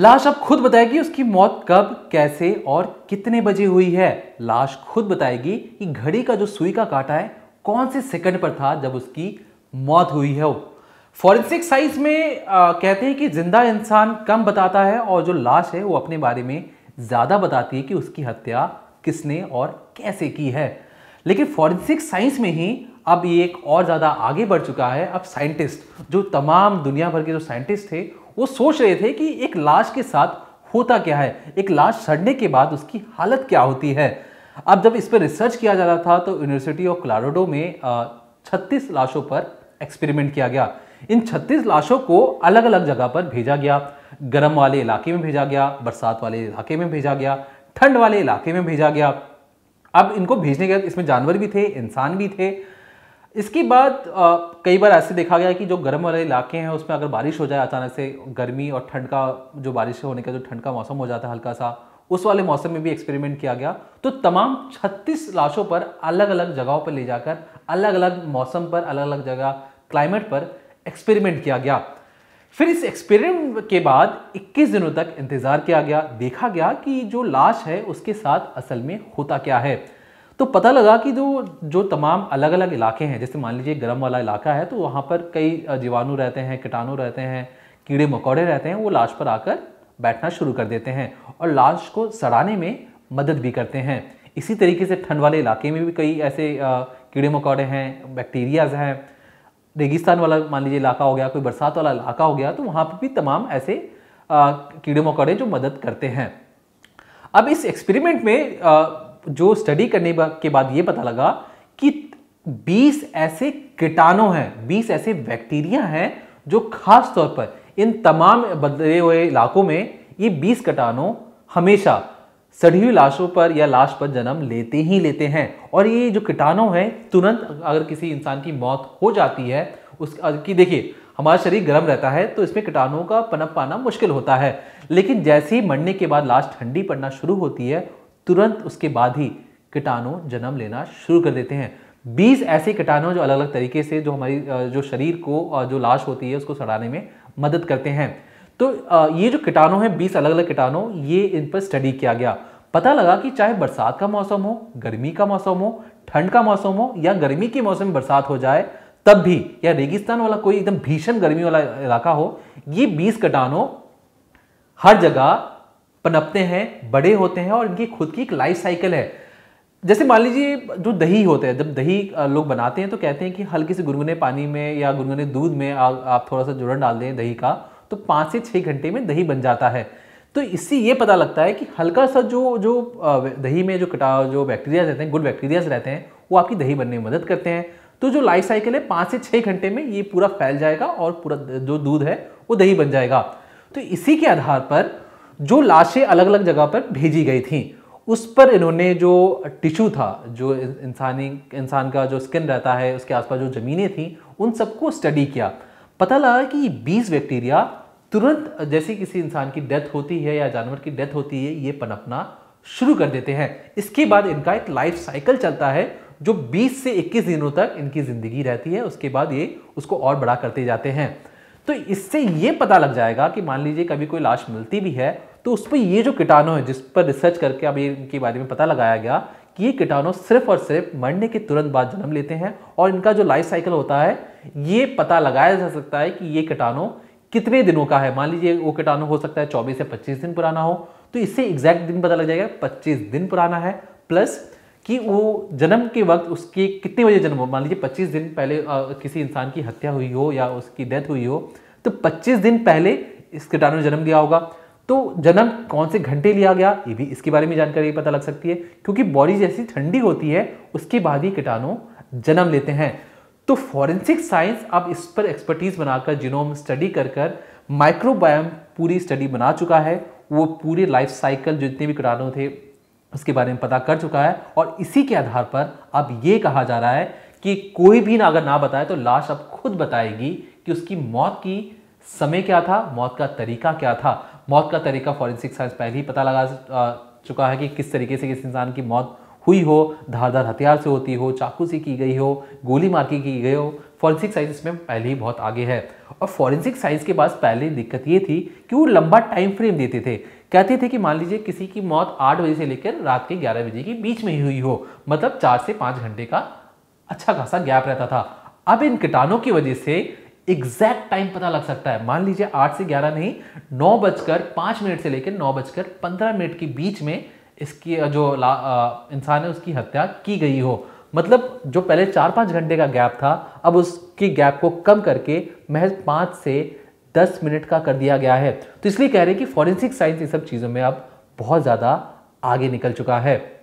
लाश अब खुद बताएगी उसकी मौत कब कैसे और कितने बजे हुई है लाश खुद बताएगी कि घड़ी का जो सुई का काटा है कौन से सेकंड पर था जब उसकी मौत हुई है फॉरेंसिक साइंस में आ, कहते हैं कि जिंदा इंसान कम बताता है और जो लाश है वो अपने बारे में ज़्यादा बताती है कि उसकी हत्या किसने और कैसे की है लेकिन फॉरेंसिक साइंस में ही अब ये एक और ज़्यादा आगे बढ़ चुका है अब साइंटिस्ट जो तमाम दुनिया भर के जो साइंटिस्ट थे वो सोच रहे थे कि एक लाश के साथ होता क्या है एक लाश सड़ने के बाद उसकी हालत क्या होती है अब जब इस पर रिसर्च किया जा रहा था तो यूनिवर्सिटी ऑफ क्लारोडो में छत्तीस लाशों पर एक्सपेरिमेंट किया गया इन 36 लाशों को अलग अलग जगह पर भेजा गया गर्म वाले इलाके में भेजा गया बरसात वाले इलाके में भेजा गया ठंड वाले इलाके में भेजा गया अब इनको भेजने के बाद इसमें जानवर भी थे इंसान भी थे इसके बाद कई बार ऐसे देखा गया कि जो गर्म वाले इलाके हैं उसमें अगर बारिश हो जाए अचानक से गर्मी और ठंड का जो बारिश होने का जो ठंड का मौसम हो जाता है हल्का सा उस वाले मौसम में भी एक्सपेरिमेंट किया गया तो तमाम 36 लाशों पर अलग अलग जगहों पर ले जाकर अलग अलग मौसम पर अलग अलग जगह क्लाइमेट पर एक्सपेरिमेंट किया गया फिर इस एक्सपेरिमेंट के बाद 21 दिनों तक इंतज़ार किया गया देखा गया कि जो लाश है उसके साथ असल में होता क्या है तो पता लगा कि जो जो तमाम अलग अलग इलाके हैं जैसे मान लीजिए गर्म वाला इलाका है तो वहाँ पर कई जीवाणु रहते हैं कीटाणु रहते हैं कीड़े मकोड़े रहते हैं वो लाश पर आकर बैठना शुरू कर देते हैं और लाश को सड़ाने में मदद भी करते हैं इसी तरीके से ठंड वाले इलाके में भी कई ऐसे कीड़े मकोड़े हैं बैक्टीरियाज हैं रेगिस्तान वाला मान लीजिए इलाका हो गया कोई बरसात वाला इलाका हो गया तो वहाँ पर भी तमाम ऐसे कीड़े मकोड़े जो मदद करते हैं अब इस एक्सपेरिमेंट में जो स्टडी करने के बाद ये पता लगा कि 20 ऐसे कीटाणु हैं 20 ऐसे बैक्टीरिया हैं जो खास तौर पर इन तमाम बदले हुए इलाकों में ये 20 कीटाणु हमेशा सड़ी हुई लाशों पर या लाश पर जन्म लेते ही लेते हैं और ये जो कीटाणु हैं तुरंत अगर किसी इंसान की मौत हो जाती है उस की देखिए हमारा शरीर गर्म रहता है तो इसमें कीटाणुओं का पनप पाना मुश्किल होता है लेकिन जैसे ही मरने के बाद लाश ठंडी पड़ना शुरू होती है तुरंत उसके बाद ही कीटाणु जन्म लेना शुरू कर देते हैं 20 ऐसे कीटाणु जो अलग अलग तरीके से जो हमारी जो शरीर को जो लाश होती है उसको सड़ाने में मदद करते हैं तो ये जो कीटाणु हैं बीस अलग अलग कीटाणु ये इन पर स्टडी किया गया पता लगा कि चाहे बरसात का मौसम हो गर्मी का मौसम हो ठंड का मौसम हो या गर्मी के मौसम में बरसात हो जाए तब भी या रेगिस्तान वाला कोई एकदम भीषण गर्मी वाला इलाका हो ये बीस कीटाणु हर जगह पनपते हैं बड़े होते हैं और इनकी खुद की एक लाइफ साइकिल है जैसे मान लीजिए जो दही होते हैं जब दही लोग बनाते हैं तो कहते हैं कि हल्के से गुनगुने पानी में या गुनगुने दूध में आ, आप थोड़ा सा जुड़न डाल दें दही का तो पाँच से छः घंटे में दही बन जाता है तो इससे ये पता लगता है कि हल्का सा जो जो दही में जो कटा जो बैक्टीरियाज रहते हैं गुड बैक्टीरियाज रहते हैं वो आपकी दही बनने में मदद करते हैं तो जो लाइफ साइकिल है पाँच से छः घंटे में ये पूरा फैल जाएगा और पूरा जो दूध है वो दही बन जाएगा तो इसी के आधार पर जो लाशें अलग अलग जगह पर भेजी गई थी उस पर इन्होंने जो टिश्यू था जो इंसानी इंसान का जो स्किन रहता है उसके आसपास जो ज़मीनें थी उन सबको स्टडी किया पता लगा कि बीस बैक्टीरिया तुरंत जैसे किसी इंसान की डेथ होती है या जानवर की डेथ होती है ये पनपना शुरू कर देते हैं इसके बाद इनका एक लाइफ साइकिल चलता है जो 20 से 21 दिनों तक इनकी ज़िंदगी रहती है उसके बाद ये उसको और बड़ा करते जाते हैं तो इससे ये पता लग जाएगा कि मान लीजिए कभी कोई लाश मिलती भी है तो उस पर ये जो कीटाणु है जिस पर रिसर्च करके अब इनके बारे में पता लगाया गया कि ये कीटाणु सिर्फ और सिर्फ मरने के तुरंत बाद जन्म लेते हैं और इनका जो लाइफ साइकिल होता है ये पता लगाया जा सकता है कि ये कीटाणु कितने दिनों का है मान लीजिए वो कीटाणु हो सकता है चौबीस से पच्चीस दिन पुराना हो तो इससे एग्जैक्ट दिन पता लग जाएगा पच्चीस दिन पुराना है प्लस कि वो जन्म के वक्त उसके कितने बजे जन्म हो मान लीजिए 25 दिन पहले आ, किसी इंसान की हत्या हुई हो या उसकी डेथ हुई हो तो 25 दिन पहले इस कीटाणु ने जन्म लिया होगा तो जन्म कौन से घंटे लिया गया ये भी इसके बारे में जानकारी पता लग सकती है क्योंकि बॉडी जैसी ठंडी होती है उसके बाद ही कीटाणु जन्म लेते हैं तो फॉरेंसिक साइंस अब इस पर एक्सपर्टीज बनाकर जिनोम स्टडी कर कर माइक्रोबायोम पूरी स्टडी बना चुका है वो पूरे लाइफ साइकिल जितने भी कीटाणु थे उसके बारे में पता कर चुका है और इसी के आधार पर अब ये कहा जा रहा है कि कोई भी ना अगर ना बताए तो लाश अब खुद बताएगी कि उसकी मौत की समय क्या था मौत का तरीका क्या था मौत का तरीका फॉरेंसिक साइंस पहले ही पता लगा चुका है कि किस तरीके से किस इंसान की मौत हुई हो धारदार हथियार से होती हो चाकू से की गई हो गोली मार के की गई हो फॉरेंसिक साइंस इसमें पहले ही बहुत आगे है और फॉरेंसिक साइंस के पास पहले दिक्कत ये थी कि वो लंबा टाइम फ्रेम देते थे कहते थे कि मान लीजिए किसी की मौत आठ बजे से लेकर रात के ग्यारह बजे के बीच में ही हुई हो मतलब चार से पाँच घंटे का अच्छा खासा गैप रहता था अब इन कीटाणों की वजह से एग्जैक्ट टाइम पता लग सकता है मान लीजिए आठ से ग्यारह नहीं नौ बजकर पांच मिनट से लेकर नौ बजकर पंद्रह मिनट के बीच में इसकी जो इंसान है उसकी हत्या की गई हो मतलब जो पहले चार पाँच घंटे का गैप था अब उसकी गैप को कम करके महज पाँच से दस मिनट का कर दिया गया है तो इसलिए कह रहे हैं कि फॉरेंसिक साइंस इन सब चीज़ों में अब बहुत ज़्यादा आगे निकल चुका है